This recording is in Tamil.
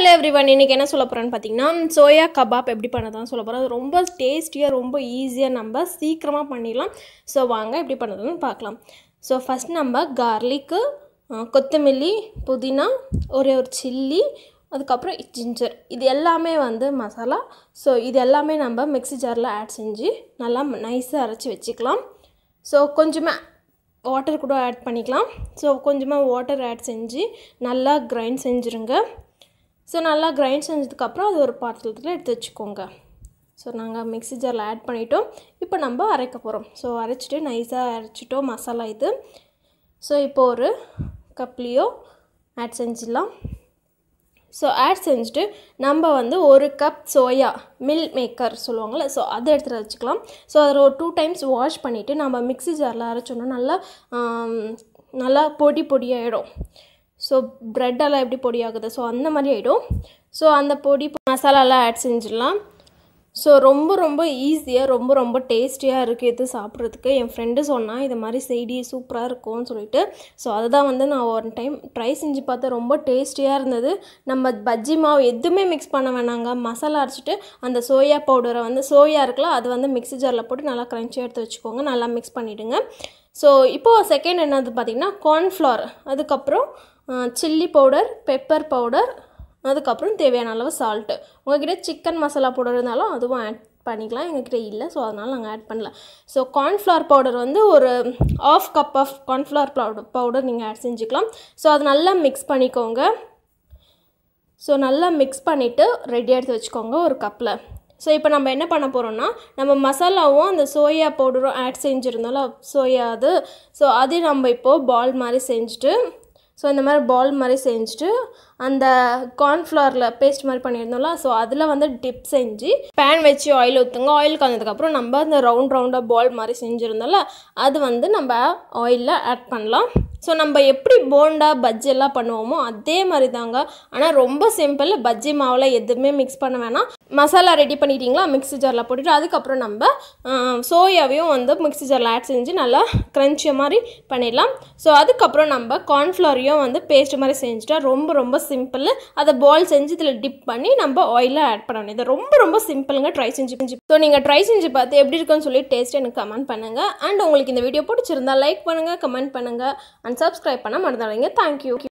ஹலோ எவ்ரி ஒன் இன்றைக்கி என்ன சொல்ல போகிறேன்னு பார்த்தீங்கன்னா சோயா கபாப் எப்படி தான் சொல்ல போகிறோம் அது ரொம்ப டேஸ்டியாக ரொம்ப ஈஸியாக நம்ம சீக்கிரமாக பண்ணிடலாம் ஸோ வாங்க எப்படி பண்ணுறதுன்னு பார்க்கலாம் ஸோ ஃபஸ்ட் நம்ம கார்லிக்கு கொத்தமல்லி புதினா ஒரே ஒரு சில்லி அதுக்கப்புறம் ஜிஞ்சர் இது எல்லாமே வந்து மசாலா ஸோ இது எல்லாமே நம்ம மிக்ஸி ஜாரில் ஆட் செஞ்சு நல்லா நைஸாக அரைச்சி வச்சுக்கலாம் ஸோ கொஞ்சமாக வாட்டர் கூட ஆட் பண்ணிக்கலாம் ஸோ கொஞ்சமாக வாட்டர் ஆட் செஞ்சு நல்லா கிரைண்ட் செஞ்சுருங்க ஸோ நல்லா கிரைண்ட் செஞ்சதுக்கப்புறம் அது ஒரு பாத்திரத்தில் எடுத்து வச்சுக்கோங்க ஸோ நாங்கள் மிக்ஸி ஜாரில் ஆட் பண்ணிட்டோம் இப்போ நம்ம அரைக்க போகிறோம் ஸோ அரைச்சிட்டு நைஸாக அரைச்சிட்டோம் மசாலா இது ஸோ இப்போ ஒரு கப்லேயோ ஆட் செஞ்சிடலாம் ஸோ ஆட் செஞ்சுட்டு நம்ம வந்து ஒரு கப் சோயா மில் மேக்கர் சொல்லுவாங்கள்ல ஸோ அதை எடுத்துகிட்டு வச்சுக்கலாம் ஸோ அதில் ஒரு டூ டைம்ஸ் வாஷ் பண்ணிவிட்டு நம்ம மிக்ஸி ஜாரில் அரைச்சோன்னா நல்லா நல்லா பொடி பொடியாகிடும் ஸோ ப்ரெட்டெல்லாம் எப்படி பொடி ஆகுது ஸோ அந்த மாதிரி ஆகிடும் ஸோ அந்த பொடி மசாலாலாம் ஆட் செஞ்சிடலாம் ஸோ ரொம்ப ரொம்ப ஈஸியாக ரொம்ப ரொம்ப டேஸ்டியாக இருக்குது இது சாப்பிட்றதுக்கு என் ஃப்ரெண்டு சொன்னால் இது மாதிரி செய்டி சூப்பராக இருக்கும்னு சொல்லிட்டு ஸோ அதை தான் வந்து நான் ஒரு டைம் ட்ரை செஞ்சு பார்த்தேன் ரொம்ப டேஸ்டியாக இருந்தது நம்ம பஜ்ஜி மாவு எதுவுமே மிக்ஸ் பண்ண வேணாங்க மசாலா அரைச்சிட்டு அந்த சோயா பவுடரை வந்து சோயா இருக்கலாம் அது வந்து மிக்ஸி ஜாரில் போட்டு நல்லா க்ரன்ச்சியாக எடுத்து வச்சுக்கோங்க நல்லா மிக்ஸ் பண்ணிவிடுங்க ஸோ இப்போது செகண்ட் என்னது பார்த்திங்கன்னா கார்ன்ஃப்ளவர் அதுக்கப்புறம் சில்லி பவுடர் பெப்பர் பவுடர் அதுக்கப்புறம் தேவையான அளவு சால்ட்டு உங்கள்கிட்ட சிக்கன் மசாலா பவுடர் இருந்தாலும் அதுவும் ஆட் பண்ணிக்கலாம் எங்கக்கிட்ட இல்லை ஸோ அதனால் நாங்கள் ஆட் பண்ணல ஸோ கார்ன்ஃப்ளவர் பவுடர் வந்து ஒரு half cup half cornflour powder powder நீங்கள் ஆட் செஞ்சுக்கலாம் ஸோ அது நல்லா மிக்ஸ் பண்ணிக்கோங்க ஸோ நல்லா மிக்ஸ் பண்ணிவிட்டு ரெடி எடுத்து வச்சுக்கோங்க ஒரு கப்பில் ஸோ இப்போ நம்ம என்ன பண்ண போகிறோம்னா நம்ம மசாலாவும் அந்த சோயா பவுடரும் ஆட் செஞ்சுருந்தோம்ல சோயா அது ஸோ அதையும் நம்ம இப்போது பால் மாதிரி செஞ்சுட்டு ஸோ இந்த மாதிரி பால் மாதிரி செஞ்சுட்டு அந்த கார்ன்ஃப்ளவரில் பேஸ்ட் மாதிரி பண்ணியிருந்தோம்ல ஸோ அதில் வந்து டிப் செஞ்சு பேன் வச்சு ஆயில் ஊற்றுங்க ஆயில் கலந்ததுக்கப்புறம் நம்ம அந்த ரவுண்ட் ரவுண்டாக பால் மாதிரி செஞ்சுருந்தோம்ல அது வந்து நம்ம ஆயிலில் ஆட் பண்ணலாம் ஸோ நம்ம எப்படி போண்டா பஜ்ஜி எல்லாம் பண்ணுவோமோ அதே மாதிரி தாங்க ஆனால் ரொம்ப சிம்பிள் பஜ்ஜி மாவில் எதுவுமே மிக்ஸ் பண்ண வேணாம் மசாலா ரெடி பண்ணிட்டீங்களா மிக்ஸி ஜாரில் போட்டுட்டு அதுக்கப்புறம் நம்ம சோயாவையும் வந்து மிக்ஸி ஜாரில் ஆட் செஞ்சு நல்லா க்ரன்ச்சியாக மாதிரி பண்ணிடலாம் ஸோ அதுக்கப்புறம் நம்ம கார்ன்ஃப்ளவரையும் வந்து பேஸ்ட் மாதிரி செஞ்சுட்டா ரொம்ப ரொம்ப சிம்பிள் அதை பால் செஞ்சு இதில் டிப் பண்ணி நம்ம ஆயிலில் ஆட் பண்ணணும் இதை ரொம்ப ரொம்ப சிம்பிளுங்க ட்ரை செஞ்சு ஸோ நீங்கள் ட்ரை செஞ்சு பார்த்து எப்படி இருக்குன்னு சொல்லி டேஸ்ட் எனக்கு கமெண்ட் பண்ணுங்க அண்ட் உங்களுக்கு இந்த வீடியோ பிடிச்சிருந்தா லைக் பண்ணுங்க கமெண்ட் பண்ணுங்க அண்ட் சப்ஸ்கிரைப் பண்ண மறந்துடுங்க தேங்க்யூ